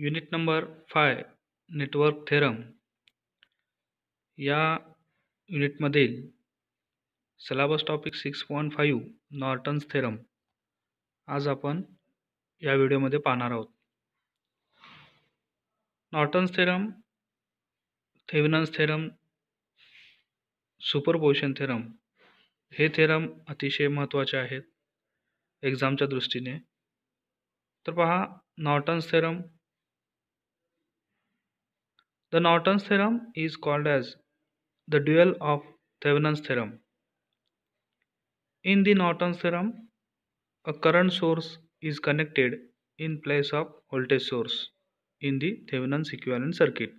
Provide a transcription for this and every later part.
Unit number five network theorem या युनिटमधील syllabus topic six point five Norton's theorem आज आपण या व्हिडिओमध्ये पाहणार आहोत Norton's theorem Thevenin's theorem position theorem हे थेरम अतिशय महत्त्वाचे आहेत एक्झामच्या दृष्टीने तर पहा Norton's theorem The Norton's theorem is called as the dual of Thevenin's theorem. In the Norton's theorem, a current source is connected in place of voltage source in the Thevenin's equivalent circuit.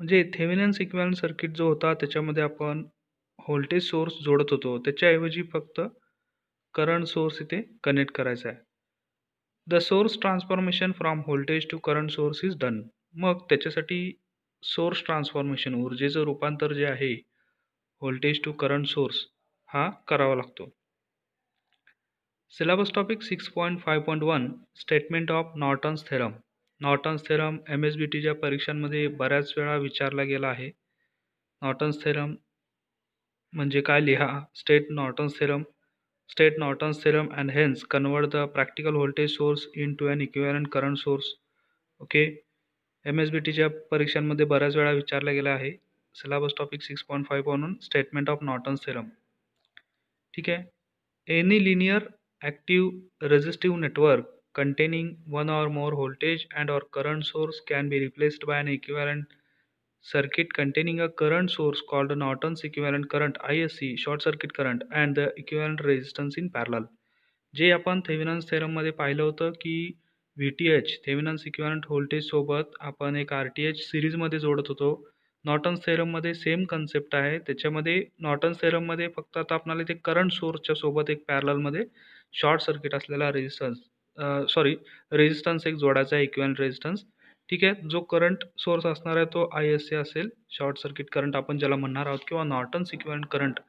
म्हणजे थेविनन्स equivalent circuit जो होता त्याच्यामध्ये आपण voltage source जोडत होतो त्याच्याऐवजी फक्त current source इथे कनेक्ट करायचा आहे the source transformation from voltage to current source is done मग त्याच्यासाठी सोर्स ट्रान्सफॉर्मेशन ऊर्जेचं रूपांतर जे आहे व्होल्टेज टू करंट सोर्स हा करावा लागतो syllabus topic six point five point one statement of Norton's theorem Norton's theorem M S B टीच्या परीक्षांमध्ये बऱ्याच वेळा विचारला गेला आहे नॉर्टन्स थेरम म्हणजे काय लिहा state Norton's theorem state Norton's theorem and hence convert the practical voltage source into an equivalent current source okay M S B टीच्या परीक्षांमध्ये बऱ्याच वेळा विचारला गेला आहे syllabus topic six point five म्हणून स्टेटमेंट ऑफ नॉटन सिरम ठीक आहे any linear active resistive network containing one or more voltage and or current source can be replaced by an equivalent circuit containing a current source called Norton's equivalent current I S C short circuit current and the equivalent resistance in parallel जे आपण Thevenin's थेरममध्ये पाहिलं होतं की V T H Thevenin's equivalent व्होल्टेजसोबत आपण एक R T H सिरीजमध्ये जोडत होतो सेरम सेरममध्ये सेम कन्सेप्ट आहे त्याच्यामध्ये सेरम सेरममध्ये फक्त आता आपणाला ते करंट सोर्सच्या सोबत एक पॅरललमध्ये शॉर्ट सर्किट असलेला रेजिस्टन्स सॉरी रेजिस्टन्स एक जोडायचा आहे इक्विवलंट रेजिस्टन्स ठीक आहे जो करंट सोर्स असणार आहे तो आय एस सी असेल शॉर्ट सर्किट करंट आपण ज्याला म्हणणार आहोत किंवा नॉटन सिक्युरंट करंट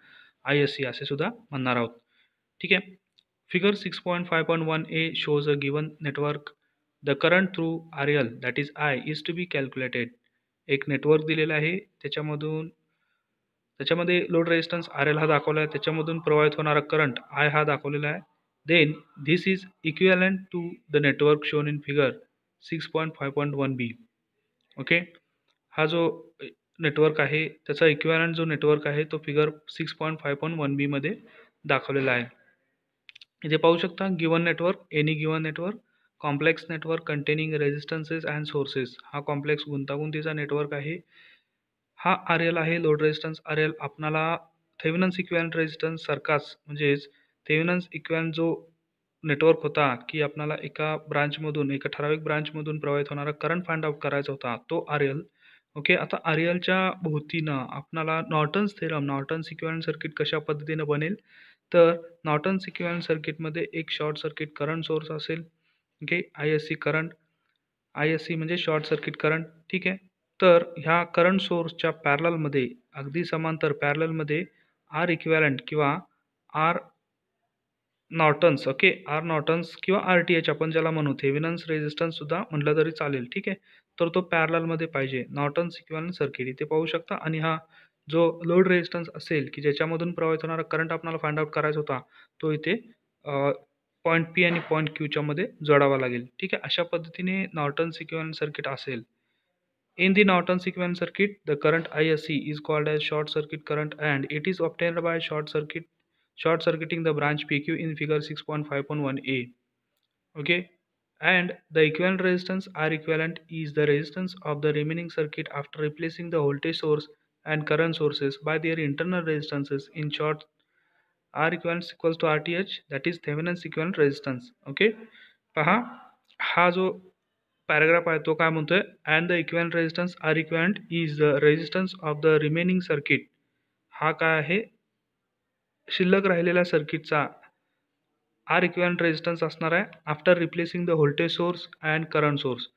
आय एस सी असे सुद्धा म्हणणार आहोत ठीक आहे Figure 6.5.1a shows a given network. The current through RL that is I is to be calculated. एक नेटवर्क दिलेलं आहे त्याच्यामधून त्याच्यामध्ये लोड रेजिस्टन्स आर एल हा दाखवला आहे त्याच्यामधून प्रवाहित होणारा करंट आय हा दाखवलेला आहे then this is equivalent to the network shown in figure six point five point one B okay हा जो नेटवर्क आहे त्याचा इक्विअलंट जो नेटवर्क आहे तो figure six point five point one बीमध्ये दाखवलेला आहे इथे पाहू शकता given network any given network complex network containing resistances and sources हा कॉम्प्लेक्स गुंतागुंतीचा नेटवर्क आहे हा आर एल आहे लोड रेजिस्टन्स आर एल आपणाला थेविनन्स रेजिस्टन्स सारखाच म्हणजेच थेविनन्स इक्वॅन जो नेटवर्क होता की आपल्याला एका ब्रांचमधून एका ठराविक ब्रांचमधून प्रवाहित होणारा करंट फाइंड आउट करायचा होता तो आर एल ओके आता आर एलच्या भोवतीनं आपणाला नॉर्टन्स थेरम नॉर्टन्स सिक्वेन सर्किट कशा पद्धतीनं बनेल तर नॉर्टन इक्विवॅलंट सर्किटमध्ये एक शॉर्ट सर्किट करंट सोर्स असेल okay I S C current I S C म्हणजे शॉर्ट सर्किट करंट ठीक आहे तर ह्या करंट सोर्सच्या पॅरललमध्ये अगदी समांतर पॅरलमध्ये आर इक्वॅलंट किंवा R Norton's okay R Norton's किंवा आर टी एच आपण ज्याला म्हणू थेविनन्स रेजिस्टन्ससुद्धा म्हटलं तरी चालेल ठीक आहे तर तो पॅरलमध्ये पाहिजे नॉर्टन्स इक्वॅलंट सर्किट इथे पाहू शकता आणि हा जो लोड रेजिस्टन्स असेल की ज्याच्यामधून प्रवाहित होणारा करंट आपणाला फाइंड आउट करायचा होता तो इथे पॉईंट पी आणि पॉईंट क्यूच्यामध्ये जोडावा लागेल ठीक आहे अशा पद्धतीने नॉर्टन सिक्वेन सर्किट असेल इन दी नॉर्टन सिक्वेन circuit the current I S C is called as short circuit current and it is obtained by short circuit short circuiting the branch P Q in figure six point five point one A okay and the equal resistance R equivalent is the resistance of the remaining circuit after replacing the voltage source and and current sources by their internal resistances in short r to R T H that is thevenin's equivalent resistance okay पहा हा जो paragraph आहे तो काय म्हणतोय and the equivalent resistance R equivalent is the resistance of the remaining circuit हा काय आहे शिल्लक राहिलेल्या सर्किटचा आर इक्वॅन्ट रेजिस्टन्स असणार आहे after replacing the voltage source and current source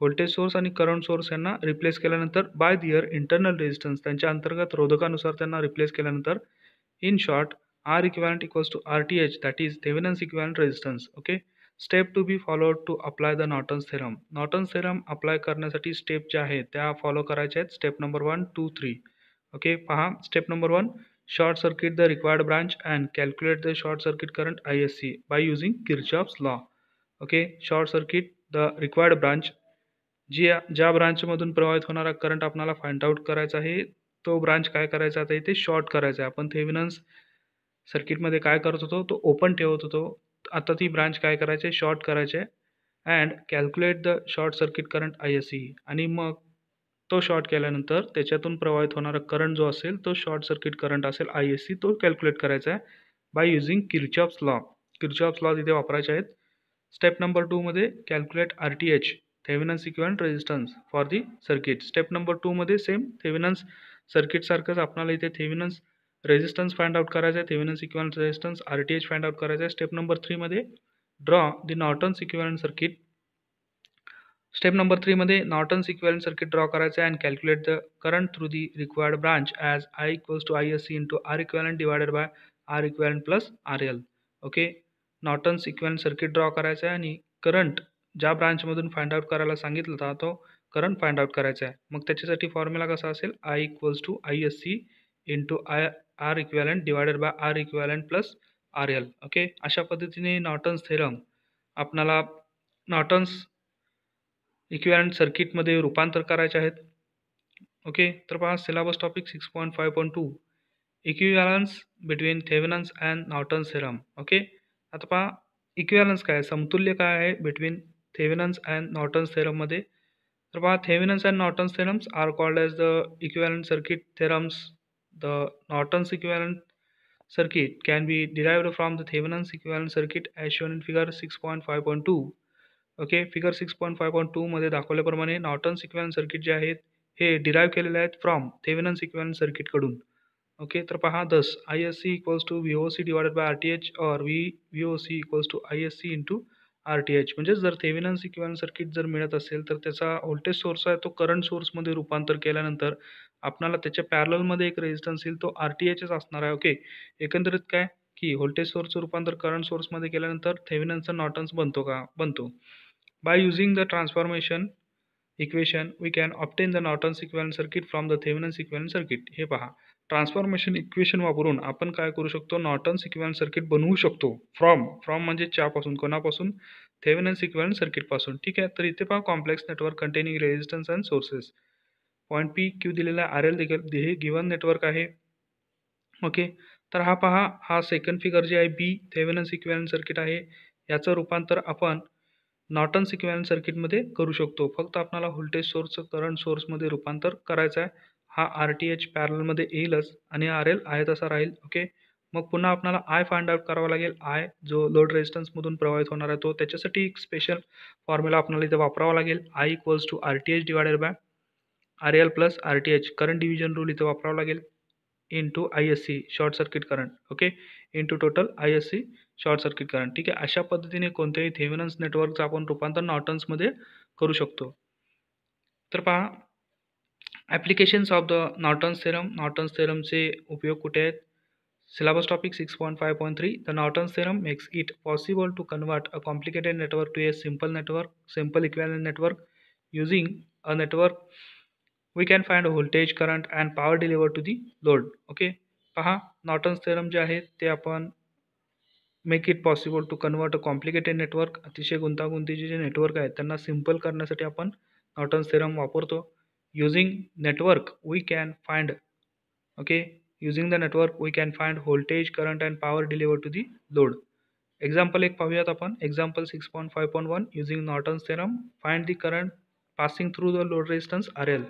voltage source आणि करंट सोर्स यांना रिप्लेस केल्यानंतर बाय दिअर इंटरनल रेजिस्टन्स त्यांच्या अंतर्गत रोधकानुसार त्यांना रिप्लेस केल्यानंतर in short R equivalent equals to R T H that is Thevenin's equivalent resistance okay step to be followed to apply the Norton theorem Norton theorem apply करण्यासाठी step ज्या आहेत त्या follow करायच्या आहेत step number one two three okay पहा step number one short circuit the required branch and calculate the short circuit current I S C by using Kirchhoff's law okay short circuit the required branch जी ज्या ब्रांचमधून प्रवाहित होणारा current आपल्याला find out करायचा आहे तो ब्रांच काय करायचा आता इथे शॉर्ट करायचा आहे आपण थेविनन्स सर्किटमध्ये काय करत होतो तो ओपन ठेवत होतो आता ती ब्रांच काय करायची आहे शॉर्ट करायचे and calculate the short circuit current I S C आणि मग तो शॉर्ट केल्यानंतर त्याच्यातून प्रवाहित होणारा करंट जो असेल तो शॉर्ट सर्किट करंट असेल आय एस सी तो कॅल्क्युलेट करायचा आहे by using Kirchhoff's law Kirchhoff's law तिथे वापरायचे आहेत स्टेप नंबर टूमध्ये calculate R T H Thevenin's equivalent resistance for the circuit step number टूमध्ये सेम थेविनन्स सर्किटसारखंच आपल्याला इथे थेविनन्स रेजिस्टन्स फाइंड आउट करायचं आहे Thevenin's equivalent resistance R T H find out करायचं आहे स्टेप नंबर थ्रीमध्ये draw the Norton's equivalent circuit step number थ्रीमध्ये नॉर्टन्स इक्विवंट सर्किट ड्रॉ करायचं आहे and calculate the current through the required branch as I equals to I S C into R equivalent divided by R equivalent plus R L okay Norton's equivalent circuit draw करायचं आहे आणि current ज्या ब्रांचमधून find out करायला सांगितलं होता तो current find out करायचा आहे मग त्याच्यासाठी फॉर्म्युला कसा असेल I equals to I S C into I R equivalent divided by R equivalent plus R L okay अशा पद्धतीने नॉटन्स थेरम आपणाला नॉटन्स इक्वॅलंट सर्किटमध्ये रूपांतर करायचे आहेत ओके तर पहा syllabus topic six point five point two equivalence between Thevenin's and Norton's theorem okay आता पहा इक्वॅलन्स काय समतुल्य काय आहे बिटवीन थेविनन्स अँड नॉर्टन्स थेरममध्ये तर पहा Thevenin's and Norton's theorems are called as the equivalent circuit theorems the Norton's equivalent from the Thevenin's derived circuit as shown in figure six point five point two okay figure six point five point टूमध्ये दाखवल्याप्रमाणे Norton's equivalent circuit जे आहेत हे derive केलेले आहेत from Thevenin's equivalent सर्किटकडून okay तर पहा thus I S C equals to V O C divided by R T H or V V O C equals to I S C into R T H म्हणजेच जर थेविनन्स sequence circuit जर मिळत असेल तर त्याचा voltage source आहे तो current सोर्समध्ये रूपांतर केल्यानंतर आपणाला त्याच्या पॅरलमध्ये एक रेजिस्टन्स येईल तो आर टी एचच असणार आहे ओके एकंदरीत काय की व्होल्टेज सोर्सचं रूपांतर करंट सोर्समध्ये केल्यानंतर थेविननचा नॉटन्स बनतो का बनतो by using the transformation equation we can obtain the Norton's सिक्वेन्स circuit from the Thevenin's equivalent circuit हे पहा ट्रान्सफॉर्मेशन इक्वेशन वापरून आपण काय करू शकतो नॉर्टन सिक्वेन्स सर्किट बनवू शकतो फ्रॉम फ्रॉम म्हणजे च्यापासून कोणापासून थेविनन्स इक्वेलन सर्किटपासून ठीक आहे तर इथे पहा complex network containing resistance and sources point P Q दिलेला आर एल देखील हे गिवन नेटवर्क आहे ओके तर हा पहा हा सेकंड फिगर जे आहे बी थेवेनन्स सिक्वेन्स सर्किट आहे याचं रूपांतर आपण नॉटन सिक्वेन्स सर्किटमध्ये करू शकतो फक्त आपल्याला व्होल्टेज सोर्सचं करंट सोर्समध्ये रूपांतर करायचं आहे हा आर टी एच पॅरलमध्ये येईलच आणि आर एल आहे तसा राहील ओके मग पुन्हा आपल्याला आय फाइंड आउट करावा लागेल आय जो लोड रेजिस्टन्समधून प्रभावित होणार आहे तो त्याच्यासाठी एक स्पेशल फॉर्म्युला आपल्याला इथे वापरावा लागेल I equals to R T H divided by R L plus R T H current division rule इथे वापरावा लागेल into I S C short circuit current okay into total I S C short circuit current ठीक आहे अशा पद्धतीने कोणत्याही थेविनन्स नेटवर्कचं आपण रूपांतर नॉर्टन्समध्ये करू शकतो तर पहा applications of the Norton's theorem Norton's थेरमचे उपयोग कुठे आहेत syllabus topic six point five point three the Norton's theorem makes it possible to convert a complicated network to a simple network simple equal network using a network we can find voltage current and power deliver to the load okay पहा Norton theorem जे आहे ते आपण make it possible to convert a complicated network अतिशय गुंतागुंतीचे जे network आहेत त्यांना सिम्पल करण्यासाठी आपण नॉटन थेरम वापरतो using network we can find okay using the network we can find voltage current and power deliver to the load example एक पाहूयात आपण example six point five point one using Norton's theorem find the current passing through the load resistance R L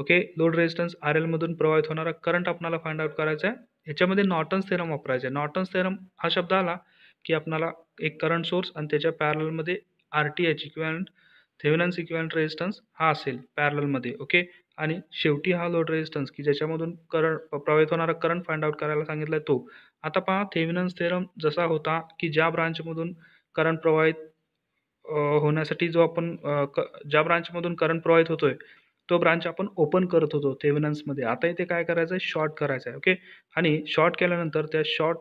okay load resistance R एलमधून प्रवाहित होणारा current आपणाला find out करायचा आहे याच्यामध्ये नॉटन्स थेरम वापरायचा आहे नॉटन्स थेरम हा शब्द आला की आपणाला एक करंट सोर्स आणि त्याच्या पॅरलमध्ये R T H equivalent Thevenin's equivalent resistance हा असेल पॅरलमध्ये ओके आणि शेवटी हा लोड रेजिस्टन्स की ज्याच्यामधून करंट प्रवाहित होणारा करंट फाइंड आउट करायला सांगितला आहे तो आता पहा थेविनन्स थेरम जसा होता की ज्या ब्रांचमधून करंट प्रवाहित होण्यासाठी जो आपण क ज्या ब्रांचमधून करंट प्रवाहित होतो आहे तो ब्रांच आपण ओपन करत होतो थेविनन्समध्ये आता इथे काय करायचं आहे शॉर्ट करायचं आहे ओके आणि शॉर्ट केल्यानंतर त्या शॉर्ट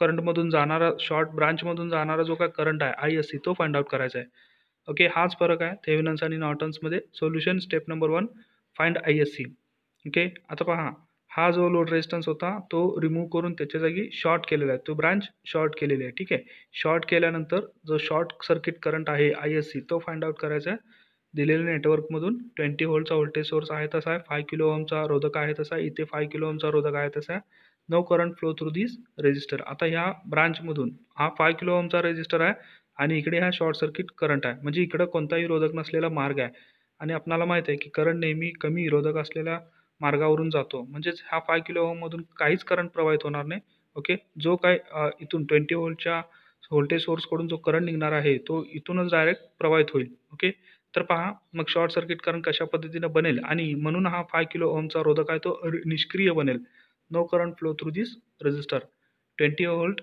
करंटमधून जाणारा शॉर्ट ब्रांचमधून जाणारा जो काय करंट आहे आय एस सी तो फाइंड आउट करायचा आहे ओके हाच फरक आहे थेविनन्स आणि नॉर्टन्समध्ये solution step number one find I S C okay आता पहा हा जो लोड रेजिस्टन्स होता तो रिमूव्ह करून त्याच्या जागी शॉर्ट केलेला आहे तो ब्रांच शॉर्ट केलेली आहे ठीक आहे शॉर्ट केल्यानंतर जो शॉर्ट सर्किट करंट आहे आय एस सी तो फाइंड आउट करायचा आहे दिलेल्या नेटवर्कमधून ट्वेंटी होल्डचा व्होल्टेज सोर्स आहे तसा आहे फाय किलो ओमचा रोधक आहे तसा इथे फाय किलो ओमचा रोधक आहे तसा no current flow through this resistor आता ह्या ब्रांचमधून हा फाय किलो ओमचा रेजिस्टर आहे आणि इकडे हा शॉर्ट सर्किट करंट आहे म्हणजे इकडं कोणताही रोधक नसलेला मार्ग आहे आणि आपल्याला माहीत आहे की करंट नेहमी कमी रोधक असलेल्या मार्गावरून जातो म्हणजेच हा फाय किलो ओममधून काहीच करंट प्रवाहित होणार नाही ओके जो काय इथून ट्वेंटी होल्डच्या व्होल्टेज सोर्सकडून जो करंट निघणार आहे तो इथूनच डायरेक्ट प्रवाहित होईल ओके तर पहा मग शॉर्ट सर्किट करंट कशा पद्धतीनं बनेल आणि म्हणून हा फाय किलो ओमचा रोधक आहे तो निष्क्रिय बनेल no current flow through this resistor twenty volt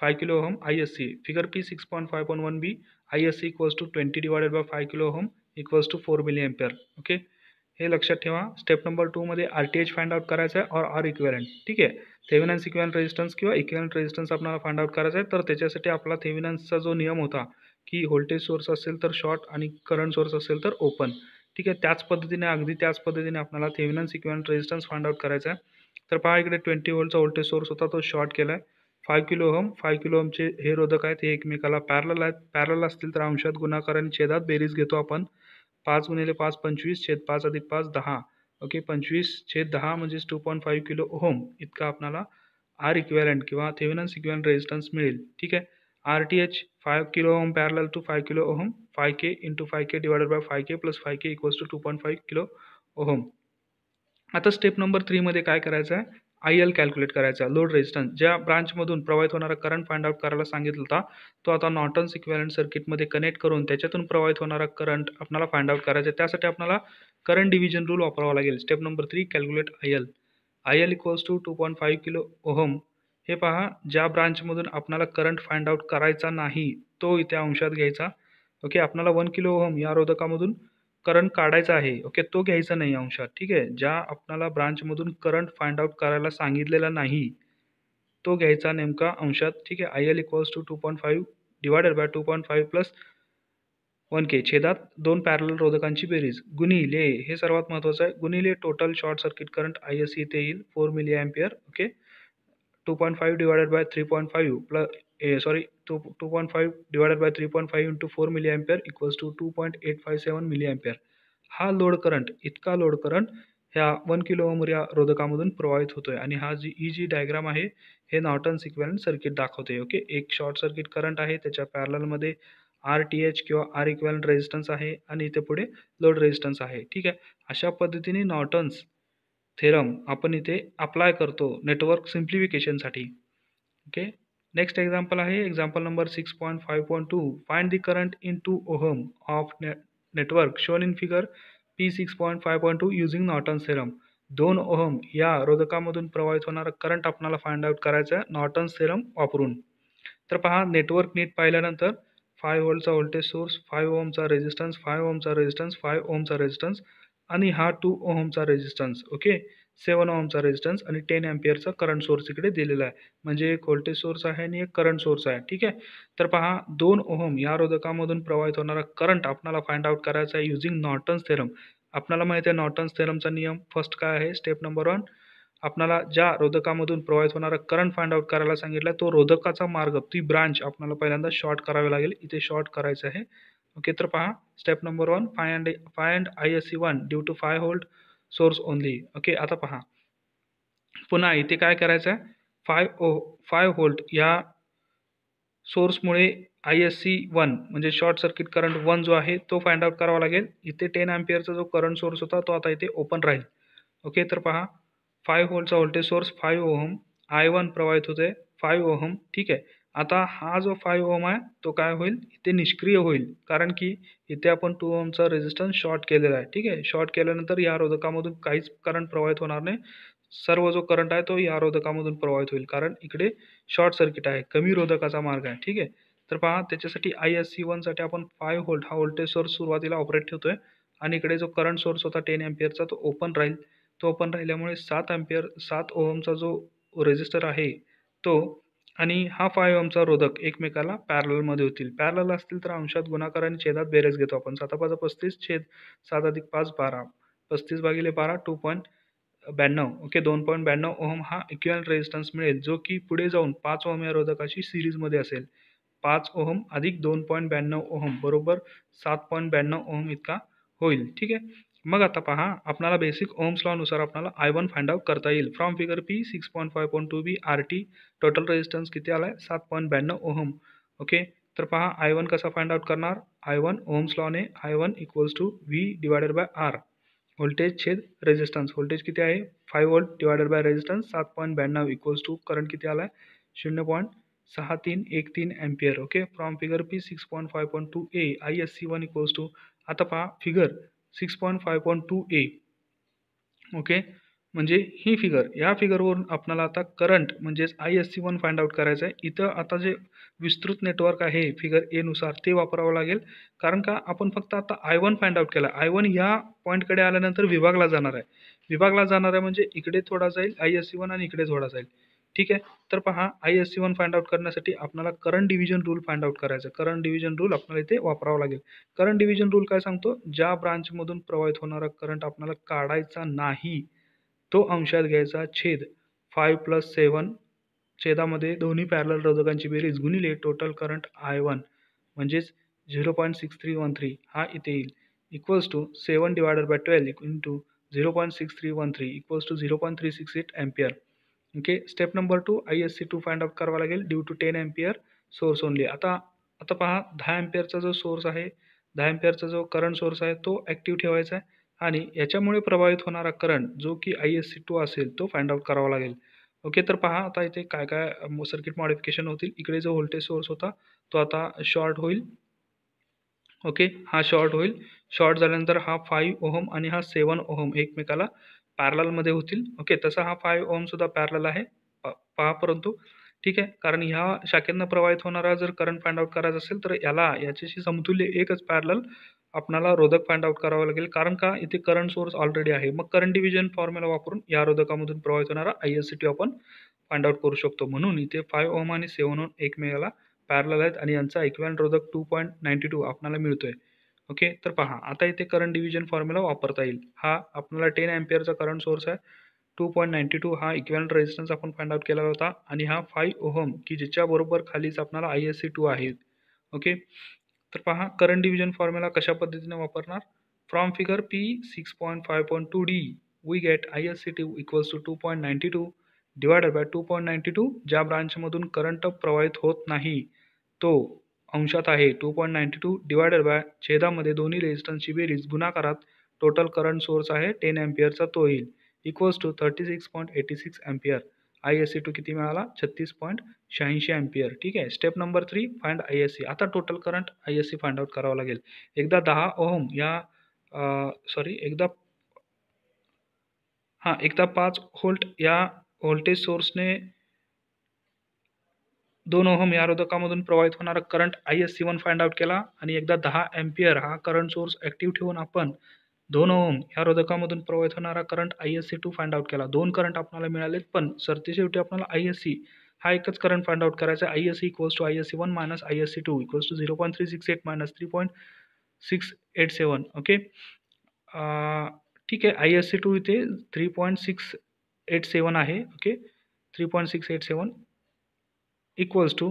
five kilo ohm I S C figure P six point five point one B I S C equals to twenty divided by five kilo ohm equals to four milli ampere okay हे लक्षात ठेवा step number टूमध्ये R T H find out करायचं आहे और R equivalent ठीक आहे Thevenin's equivalent resistance किंवा इक्वेलंट रेजिस्टन्स आपल्याला फाइंड आउट करायचा आहे तर त्याच्यासाठी आपला थेविनन्सचा जो नियम होता की व्होल्टेज सोर्स असेल तर शॉर्ट आणि करंट सोर्स असेल तर ओपन ठीक आहे त्याच पद्धतीने अगदी त्याच पद्धतीने आपल्याला Thevenin equivalent resistance find out करायचा आहे तर पहा इकडे ट्वेंटी व्होल्टचा व्होल्टेज सोर्स होता तो शॉर्ट केला आहे five kilo ohm five kilo होमचे हे रोधक आहेत हे एकमेकाला पॅरल आहेत पॅरल असतील तर अंशात गुणाकार आणि छेदात बेरीज घेतो आपण पाच गुणिले पाच पंचवीस छेद पाच अधिक पाच दहा ओके पंचवीस छेद दहा म्हणजेच two point five kilo ohm इतका आपल्याला आर इक्वॅलंट किंवा थेविनन इक्वॅलंट रेजिस्टन्स मिळेल ठीक आहे R T H kilo ohm parallel to five kilo ohm five K into five K divided by five K plus five K equals to two point five kilo ohm आता step number थ्रीमध्ये काय करायचं आहे I L calculate करायचा load resistance ज्या ब्रांचमधून प्रवाहित होणारा करंट फाइंड आउट करायला सांगितलं होता तो आता नॉर्टन्स इक्वॅलंट सर्किटमध्ये कनेक्ट करून त्याच्यातून प्रवाहित होणारा करंट आपल्याला फाइंड आउट करायचा त्यासाठी आपल्याला करंट डिव्हिजन रूल वापरावा लागेल step number three calculate I L I L equals to two point five kilo ohm हे पहा ज्या ब्रांचमधून आपल्याला करंट फाइंड आउट करायचा नाही तो इथे अंशात घ्यायचा ओके आपल्याला वन किलो ओहम या रोधकामधून करंट काढायचा आहे ओके तो घ्यायचा नाही अंशात ठीक आहे ज्या आपणाला ब्रांचमधून करंट फाइंड आउट करायला सांगितलेला नाही तो घ्यायचा नेमका अंशात ठीक आहे I L equals to two point five divided by two point five plus one K छेदात दोन पॅरल रोधकांची बेरीज गुणिले हे सर्वात महत्वाचं आहे गुणिले total short circuit current I S इथे येईल four milli okay two point five divided by three point five plus a sorry two two point five divided by three point five into four milli ampere equals to two point eight five seven milli ampere हा load current इतका load current ह्या one kilo ohm या रोधकामधून प्रवाहित होतो आहे आणि हा जी ही जी डायग्राम आहे हे नॉर्टन इक्विवॅलंट सर्किट दाखवते ओके एक शॉर्ट सर्किट करंट आहे त्याच्या पॅरलमध्ये आर टी एच किंवा आर इक्वेलंट रेजिस्टन्स आहे आणि इथे पुढे लोड रेजिस्टन्स आहे ठीक आहे अशा पद्धतीने नॉर्टन्स थेरम आपण इथे अप्लाय करतो नेटवर्क सिम्प्लिफिकेशनसाठी ओके नेक्स्ट एक्झाम्पल आहे example number six point five point two find the current in two ohm of ने network shown in figure P six point five point two using Norton theorem दोन ohm या रोधकामधून प्रवाहित होणारा current आपणाला find out करायचा आहे Norton serum वापरून तर पहा नेटवर्क नीट पाहिल्यानंतर फाय व्होल्टचा व्होल्टेज सोर्स फाय ओमचा रेजिस्टन्स फाय ओमचा रेजिस्टन्स फाय ओमचा रेजिस्टन्स आणि हा टू ओहमचा रेजिस्टन्स ओके सेवन ओहमचा रेजिस्टन्स आणि टेन अँपियरचा करंट सोर्स इकडे दिलेला आहे म्हणजे एक व्होल्टेज सोर्स आहे आणि एक करंट सोर्स आहे ठीक आहे तर पहा दोन ओहम या रोधकामधून प्रवाहित होणारा करंट आपणाला फाइंड आउट करायचा आहे युझिंग नॉर्टन्स थेरम आपल्याला माहिती आहे नॉर्टन्स थेरमचा नियम फर्स्ट काय आहे स्टेप नंबर वन आपणाला ज्या रोधकामधून प्रवाहित होणारा करंट फाइंड आउट करायला सांगितला तो रोधकाचा मार्ग ती ब्रांच आपल्याला पहिल्यांदा शॉर्ट करावी लागेल इथे शॉर्ट करायचं आहे ओके तर पहा step number one five and five and I S C one due to five volt source only okay आता पहा पुन्हा इथे काय करायचं आहे फाय ओ फाय होल्ट या सोर्समुळे आय एस सी वन म्हणजे शॉर्ट सर्किट करंट वन जो आहे तो फाइंड आउट करावा लागेल इथे टेन अँपियरचा जो करंट सोर्स होता तो आता इथे ओपन राहील ओके तर पहा फाय होल्डचा voltage source five ohm I one प्रवाहित होते फाय ओहम ठीक आहे आता हा जो फाईव्ह ओम आहे तो काय होईल इथे निष्क्रिय होईल कारण की इथे आपण टू ओमचा रेझिस्टन्स शॉर्ट केलेला आहे ठीक आहे शॉर्ट केल्यानंतर या रोधकामधून काहीच करंट प्रवाहित होणार नाही सर्व जो करंट आहे तो या रोधकामधून प्रवाहित होईल कारण इकडे शॉर्ट सर्किट आहे कमी रोधकाचा मार्ग आहे ठीक आहे तर पहा त्याच्यासाठी आय एस सी वनसाठी आपण फाय होल्ट हा वोल्टेज सोर्स सुरुवातीला ऑपरेट ठेवतो आहे आणि इकडे जो करंट सोर्स होता टेन एम्पियरचा तो ओपन राहील तो ओपन राहिल्यामुळे सात एम्पियर सात ओहमचा जो रेजिस्टर आहे तो आणि हा फाय ओमचा रोधक एकमेकाला पॅरलमध्ये होतील पॅरल असतील तर अंशात गुणाकार आणि छेदात बेरेज घेतो आपण पाच पस्तीस छेद सात अधिक पाच बारा पस्तीस भागिले बारा टू पॉईंट ब्याण्णव ओके दोन पॉईंट ब्याण्णव ओहम हा इक्वल रेजिस्टन्स मिळेल जो की पुढे जाऊन पाच ओहम या रोधकाशी सिरीजमध्ये असेल पाच ओहम अधिक दोन पॉईंट ब्याण्णव ओहम बरोबर सात पॉईंट ब्याण्णव ओहम इतका होईल ठीक आहे मग आता पहा आपल्याला बेसिक ओम्स लॉनुसार आपल्याला आय वन फाइंड आउट करता येईल from figure P six point five point two B R T total resistance किती आला आहे सात पॉईंट ब्याण्णव ओहम ओके तर पहा आय वन कसा फाइंड आउट करणार आय वन ओम्स लॉने I one equals to V divided by R voltage छेद रेजिस्टन्स व्होल्टेज किती आहे five volt divided by resistance सात पॉईंट ब्याण्णव इक्वल्स टू करंट किती आला आहे शून्य पॉईंट सहा तीन एक तीन ampere okay from figure P six point five point two A I S C one equals to आता पहा figure six point five point two A okay म्हणजे ही फिगर या फिगरवरून आपणाला आता करंट म्हणजेच I S C one find out करायचं आहे इथं आता जे विस्तृत नेटवर्क आहे फिगर एनुसार ते वापरावं लागेल कारण का आपण फक्त आता आय वन फाइंड आउट केला आय वन ह्या पॉईंटकडे आल्यानंतर विभागला जाणार आहे विभागला जाणार आहे म्हणजे इकडे थोडा जाईल आय एस सी वन आणि इकडे थोडा जाईल ठीक आहे तर पहा I S C one find out करण्यासाठी आपल्याला current division rule find out करायचा करंट डिव्हिजन रूल आपल्याला इथे वापरावा लागेल करंट डिव्हिजन रूल काय सांगतो ज्या ब्रांचमधून प्रवाहित होणारा करंट आपल्याला काढायचा नाही तो अंशात घ्यायचा छेद फाय प्लस सेवन छेदामध्ये दोन्ही पॅरल रोधकांची बेरीज गुणिले टोटल करंट आय वन म्हणजेच zero point six three one three हा इथे येईल equals to seven divided by twelve into zero point six three one three equals to zero point three six eight ampere okay step number two I S C two find out करावा लागेल due to ten ampere source only आता आता पहा दहा एम्पियरचा जो source आहे दहा एम्पियरचा जो करंट सोर्स आहे तो ॲक्टिव्ह ठेवायचा आहे आणि याच्यामुळे प्रभावित होणारा करंट जो की आय एस सी टू असेल तो फाइंड आउट करावा लागेल ओके तर पहा आता इथे काय काय सर्किट मॉडिफिकेशन होतील इकडे जो व्होल्टेज सोर्स होता तो आता शॉर्ट होईल ओके हा शॉर्ट होईल शॉर्ट झाल्यानंतर हा फाईव्ह ओहम आणि हा सेवन ओहम एकमेकाला पॅरलमध्ये होतील ओके तसा हा फाय ओमसुद्धा पॅरलल आहे पहा परंतु ठीक आहे कारण ह्या शाखेंना प्रवाहित होणारा जर करंट फाइंड आउट करायचा असेल तर याला याच्याशी समतुल्य एकच पॅरल आपणाला रोधक फाइंड आउट करावा लागेल कारण का इथे करंट सोर्स ऑलरेडी आहे मग करंट डिव्हिजन फॉर्म्युला वापरून या रोधकामधून प्रवाहित होणारा आय एस सी टी आपण फाइंड आउट करू शकतो म्हणून इथे फाय ओम आणि सेव्हन ओम एकमेकाला पॅरल आहेत आणि यांचा इक्वॅन रोधक टू पॉईंट नाईन्टी टू आपल्याला मिळतो आहे ओके तर पहा आता इथे करंट डिव्हिजन फॉर्म्युला वापरता येईल हा आपल्याला टेन अँपिअरचा करंट सोर्स आहे टू पॉईंट नाईन्टी टू हा इक्वेल रेजिस्टन्स आपण फाइंड आउट केलेला होता आणि हा फाय ओहम की ज्याच्याबरोबर खालीच आपल्याला आय एस सी टू आहे ओके तर पहा करंट डिव्हिजन फॉर्म्युला कशा पद्धतीने वापरणार from figure P six point five point two D we get I S C two equals to two point ninety two divided by two point ninety two ज्या ब्रांचमधून current प्रवाहित होत नाही तो अंशात आहे two point ninety two divided by छेदामध्ये दोन्ही रेजिस्टन्सची बेरीज गुणाकारात टोटल करंट सोर्स आहे टेन एम्पियरचा तो येईल equals to thirty six point eighty six ampere I S C two किती मिळाला छत्तीस पॉईंट शहाऐंशी अँपियर ठीक आहे step number three find I S C आता total current I S C find out करावा लागेल एकदा दहा ओहम या सॉरी एकदा हां एकदा पाच होल्ट या व्होल्टेज सोर्सने दोन ओहम या रोधकामधून प्रवाहित होणारा current I S C one find out केला आणि एकदा दहा एम्पियर हा करंट सोर्स ॲक्टिव्ह ठेवून आपण दोन ओहम ह्या रोधकामधून प्रवाहित होणारा current I S C two find out केला दोन करंट आपल्याला मिळालेत पण शेवटी आपल्याला आय एस सी हा एकच करंट फाइंड आउट करायचा I S C equals to I S C one minus I S C two equals to zero point three six eight minus three point six eight seven okay ठीक आहे I S C two इथे three point six eight seven आहे okay three point six eight seven equals to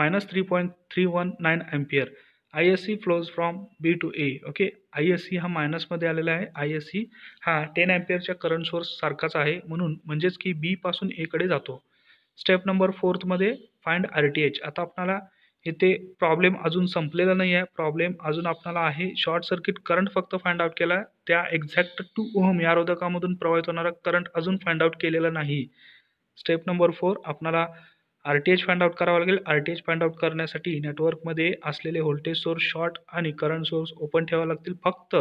minus 3.319 ampere I S C flows from B to A okay I S C हा मायनसमध्ये आलेला आहे I S C हा ten अँपियरच्या current source सारखाच आहे म्हणून म्हणजेच की बीपासून एकडे जातो स्टेप नंबर फोर्थमध्ये फाइंड आर टी एच आता आपणाला इथे प्रॉब्लेम अजून संपलेला नाही आहे प्रॉब्लेम अजून आपणाला आहे शॉर्ट सर्किट करंट फक्त फाइंड आउट केला त्या एक्झॅक्ट टू ओहम या रोधकामधून प्रवाहित होणारा करंट अजून फाइंड आउट केलेला नाही स्टेप नंबर फोर आपणाला R T H find out करावा लागेल R T H find out करण्यासाठी नेटवर्कमध्ये असलेले व्होल्टेज सोर्स शॉर्ट आणि करंट सोर्स ओपन ठेवावं लागतील फक्त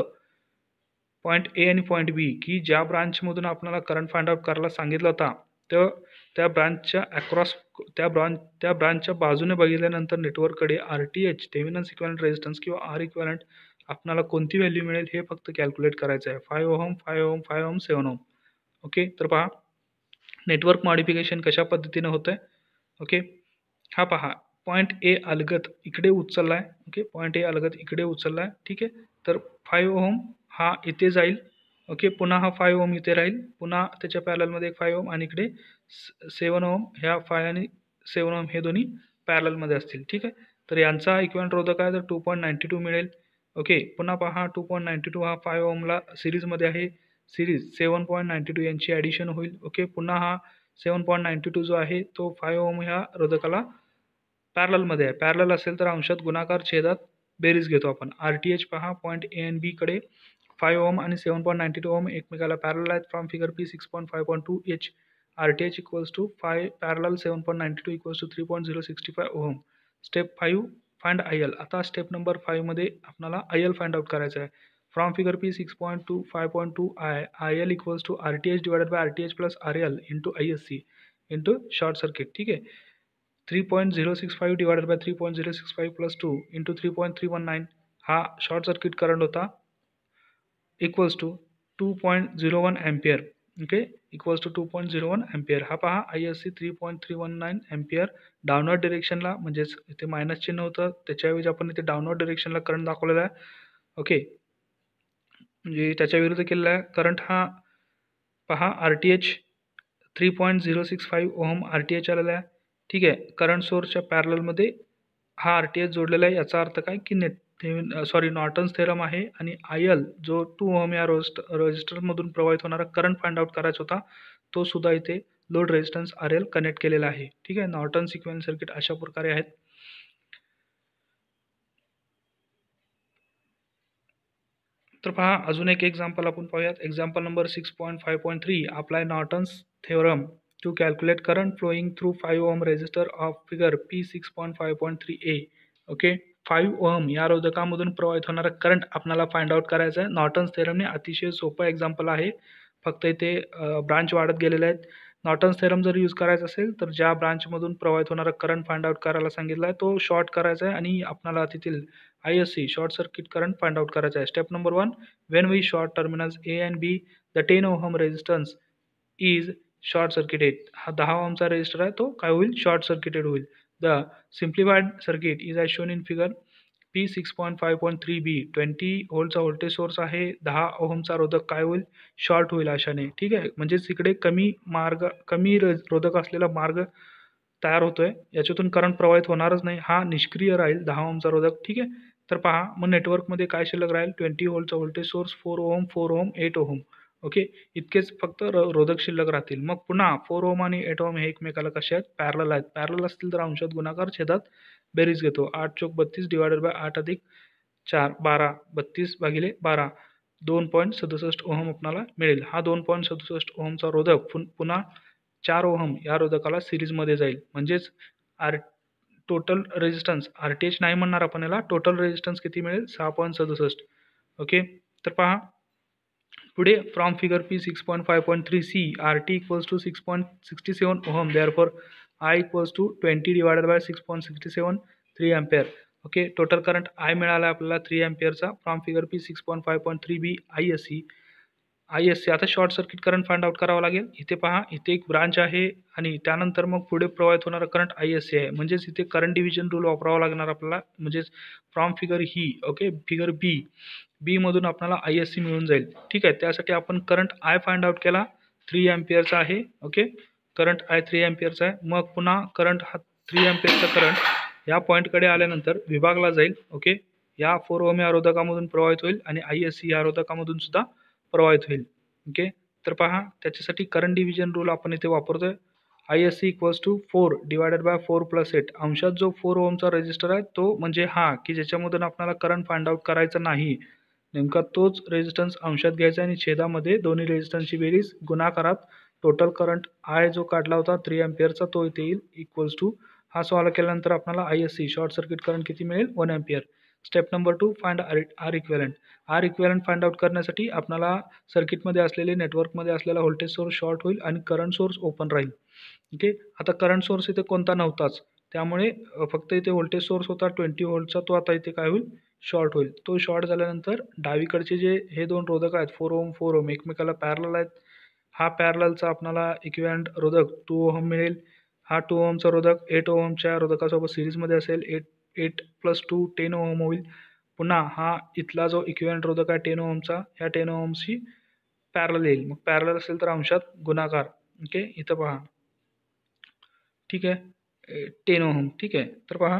पॉईंट ए आणि पॉईंट बी की ज्या ब्रांचमधून आपल्याला करंट फाइंड आउट करायला सांगितलं होता तर त्या ब्रांचच्या अक्रॉस त्या ब्रांच त्या ब्रांचच्या बाजूने बघितल्यानंतर नेटवर्ककडे R T H Thevenin's equivalent resistance किंवा आर इक्वेलंट आपल्याला कोणती व्हॅल्यू मिळेल हे फक्त कॅल्क्युलेट करायचं आहे five ohm five ohm five ohm seven ohm okay तर पहा नेटवर्क मॉडिफिकेशन कशा पद्धतीनं होतं आहे ओके हा पहा पॉईंट ए अलगत इकडे उचलला आहे ओके पॉईंट ए अलगत इकडे उचलला आहे ठीक आहे तर फाईव्ह ओम हा इथे जाईल ओके पुन्हा हा फाईव्ह ओम इथे राहील पुन्हा त्याच्या पॅरलमध्ये एक फाईव्ह ओम आणि इकडे सेवन ओम ह्या फाय आणि सेवन ओम हे दोन्ही पॅरलमध्ये असतील ठीक आहे तर यांचा इक्वेंट रोध आहे तर टू पॉईंट नाईन्टी टू मिळेल ओके पुन्हा पहा टू पॉईंट नाईन्टी टू हा फाय ओमला सिरीजमध्ये आहे series seven point ninety two यांची ॲडिशन होईल ओके पुन्हा हा सेवन पॉईंट नाईन्टी टू जो आहे तो फाय ओम ह्या रोधकाला पॅरलमध्ये आहे पॅरल असेल तर अंशात गुणाकार छेदात बेरीज घेतो आपण आर टी एच पहा पॉईंट ए एन बीकडे फाय ओम आणि seven point ninety two ohm एकमेकाला पॅरल आहेत from figure P six point five point two H R T H equals to five parallel seven point ninety two equals to three point zero sixty five ohm step five find I L आता step number फाईव्हमध्ये आपल्याला I L find out करायचं आहे from from figure to I 5.2i L equals to R T H divided by R T H plus R L into I S C into short circuit ठीक है three point zero six five divided by three point zero six five plus two into three point three one nine हा short circuit current होता equals to two point zero one ampere okay equals to two point zero one ampere हा पहा I S C three point three one nine ampere downward डिरेक्शनला म्हणजेच इथे minus चिन्ह होतं त्याच्याऐवजी आपण इथे डाऊनवर्ड डिरेक्शनला करंट दाखवलेला आहे ओके म्हणजे त्याच्या विरुद्ध केलेला करंट हा पहा R T H three point zero six five ohm R T H आलेला आहे ठीक आहे करंट सोर्सच्या पॅरलमध्ये हा आर टी एच जोडलेला आहे याचा अर्थ काय की नेट सॉरी नॉर्टन्स थेरम आहे आणि आय एल जो टू ओहम या रोजिस्ट रजिस्टरमधून प्रवाहित होणारा करंट फाइंड आउट करायचा होता तो सुद्धा इथे load resistance R L connect केलेला आहे ठीक आहे नॉर्टन सिक्वेन्स सर्किट अशा प्रकारे आहेत तर पहा अजून एक एक्झाम्पल आपण पाहूयात example number six point five point three apply Norton's theorem to calculate current flowing through five ohm resistor of figure P six point five point three A okay five ohm या रोधकामधून प्रवाहित होणारा current आपल्याला find out करायचा आहे नॉटन्स थेरमने अतिशय सोपं example आहे फक्त इथे ब्रांच वाढत गेलेले आहेत नॉर्टन्स थेरम जर यूज करायचं असेल तर ज्या ब्रांचमधून प्रवाहित होणारा करंट फाइंड आउट करायला सांगितला आहे तो शॉर्ट करायचा आहे आणि आपणाला तेथील I S C short circuit current find out करायचा आहे step number one when we short terminals A and B the ten ohm resistance is short circuited हा दहा ओमचा रेजिस्टर आहे तो काय होईल शॉर्ट सर्किटेड होईल the simplified circuit is I shown in figure P six point five point three B twenty व्होल्टचा voltage source आहे दहा ओहमचा रोधक काय होईल शॉर्ट होईल अशाने ठीक आहे म्हणजेच इकडे कमी मार्ग कमी रोधक असलेला मार्ग तयार होतो आहे याच्यातून करंट प्रवाहित होणारच नाही हा निष्क्रिय राहील दहा ओमचा रोधक ठीक आहे तर पहा मग नेटवर्कमध्ये काय शिल्लक राहील ट्वेंटी व्होल्टचा voltage source four ohm four ohm eight ohm okay इतकेच फक्त र रोधक शिल्लक राहतील मग पुन्हा फोर ओम आणि एट ओम हे एकमेकाला कसे आहेत पॅरल आहेत पॅरल असतील तर अंशात गुणाकार छेदात बेरीज घेतो आठ चौक बत्तीस डिवायडेड बाय आठ अधिक चार बारा बत्तीस भागिले बारा दोन पॉईंट सदुसष्ट ओहम आपणाला मिळेल हा दोन पॉईंट सदुसष्ट ओहमचा रोधक पुन्हा चार ओहम या रोधकाला सिरीजमध्ये जाईल म्हणजेच R total resistance R T H नाही म्हणणार आपण याला टोटल रेजिस्टन्स किती मिळेल सहा पॉईंट सदुसष्ट ओके तर पहा पुढे from figure P six point five point three C R T equals to six point sixty seven ohm therefore I equals to twenty divided by six point sixty seven three ampere okay total current I मिळाला आपल्याला three एम्पियरचा from figure P six point five point three B I S C I S C आता short circuit current find out करावा लागेल इथे पहा इथे एक ब्रांच आहे आणि त्यानंतर मग पुढे प्रवाहित होणारा करंट आय एस सी आहे म्हणजेच इथे करंट डिव्हिजन रूल वापरावा लागणार आपल्याला म्हणजेच फ्रॉम फिगर ही ओके फिगर बी बीमधून आपल्याला आय एस सी मिळून जाईल ठीक आहे त्यासाठी आपण करंट आय फाइंड आउट केला थ्री एम्पियरचा आहे ओके करंट आय थ्री एम्पियरचा आहे मग पुन्हा करंट हा थ्री एम्पियरचा करंट या पॉईंटकडे आल्यानंतर विभागला जाईल ओके या फोर ओम या रोधकामधून प्रवाहित होईल आणि आय एस सी या रोधकामधून सुद्धा प्रवाहित होईल ओके तर पहा त्याच्यासाठी करंट डिव्हिजन रूल आपण इथे वापरतोय I S C equals to four divided by four plus eight अंशात जो फोर ओमचा रेजिस्टर आहे तो म्हणजे हा की ज्याच्यामधून आपल्याला करंट फाइंड आउट करायचा नाही नेमका तोच रेजिस्टन्स अंशात घ्यायचा आणि छेदामध्ये दोन्ही रेजिस्टन्सची बेरीज गुणाकारात टोटल करंट आय जो काढला होता थ्री एम्पियरचा तो इथे येईल इक्वल्स टू हा सॉल्व केल्यानंतर आपल्याला I S C short circuit current किती मिळेल one ampere step number two find R R equivalent R equivalent find out करण्यासाठी आपल्याला सर्किटमध्ये असलेले नेटवर्कमध्ये असलेला व्होल्टेज सोर्स शॉर्ट होईल आणि करंट सोर्स ओपन राहील ओके आता करंट सोर्स इथे कोणता नव्हताच त्यामुळे फक्त इथे व्होल्टेज सोर्स होता ट्वेंटी व्होल्टचा तो आता इथे काय होईल शॉर्ट होईल तो शॉर्ट झाल्यानंतर डावीकडचे जे हे दोन रोधक आहेत फोर ओम फोर ओम एकमेकाला पॅरल आहेत हा पॅरललचा आपणाला इक्विवॅलंट रोधक टू ओहम मिळेल हा टू ओहमचा रोधक एट ओहमच्या रोधकासोबत सिरीजमध्ये असेल eight eight plus two ten ohm होईल पुन्हा हा इथला जो इक्विवॅलंट रोधक आहे टेन ओहमचा ह्या टेन ओहमशी पॅरल येईल मग पॅरल असेल तर अंशात गुणाकार ओके इथं पहा ठीक आहे टेन ओहम ठीक आहे तर पहा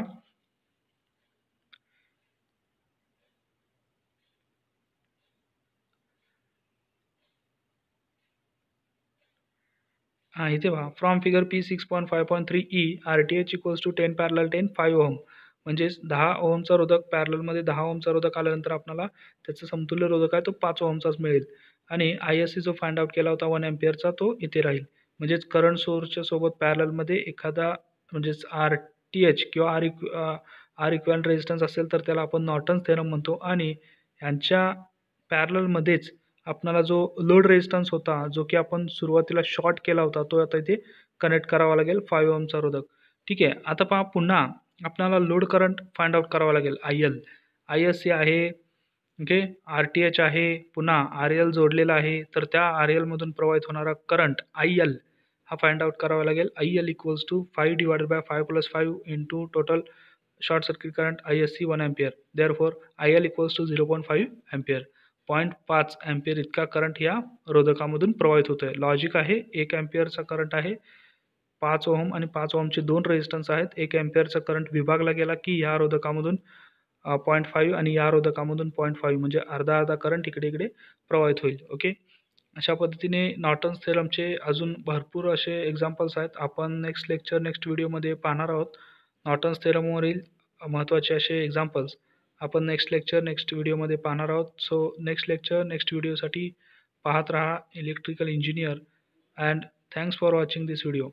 हां इथे पहा from figure P six point five point three E R T H equals to ten parallel ten five ohm म्हणजेच दहा ओमचा रोधक पॅरलमध्ये दहा ओमचा रोधक आल्यानंतर आपल्याला त्याचं समतुल्य रोधक आहे तो पाच ओमचाच मिळेल आणि आय एस सी जो फाइंड आउट केला होता वन एम्पियरचा तो इथे राहील म्हणजेच करंट सोर्सच्या सोबत पॅरलमध्ये एखादा म्हणजेच आर टी एच किंवा आर इक्व आर इक्वॅन रेजिस्टन्स असेल तर त्याला आपण नॉर्टन्स थेरम म्हणतो आणि यांच्या पॅरलमध्येच आपणाला जो लोड रेजिस्टन्स होता जो की आपण सुरुवातीला शॉर्ट केला होता तो आता इथे कनेक्ट करावा लागेल फाईव्ह ओमचा रोधक ठीक आहे आता पहा पुन्हा आपणाला लोड करंट फाइंड आउट करावा लागेल I L I S C आहे ओके आर टी एच आहे पुन्हा आर एल जोडलेला आहे तर त्या आर एलमधून प्रवाहित होणारा करंट आय एल हा फाइंड आउट करावा लागेल I L equals to five divided by five plus five to total short circuit current I S C one ampere therefore I L equals to zero point five ampere point पाच ampere इतका करंट या रोधकामधून प्रवाहित होतो आहे logic आहे एक अँपियरचा करंट आहे पाच ओहम आणि पाच ओमचे दोन रेजिस्टन्स आहेत एक अँपियरचा करंट विभागला गेला की या रोधकामधून पॉईंट फाईव्ह आणि या रोधकामधून पॉईंट फाईव्ह म्हणजे अर्धा अर्धा करंट इकडे इकडे प्रवाहित होईल ओके अशा पद्धतीने नॉर्टन्स थेरमचे अजून भरपूर असे एक्झाम्पल्स आहेत आपण नेक्स्ट लेक्चर नेक्स्ट व्हिडिओमध्ये पाहणार आहोत नॉर्टन्स थेरमवरील महत्त्वाचे असे एक्झाम्पल्स आपण नेक्स्ट लेक्चर नेक्स्ट व्हिडिओमध्ये पाहणार आहोत सो नेक्स्ट लेक्चर नेक्स्ट व्हिडिओसाठी पाहत रहा electrical engineer and thanks for watching this video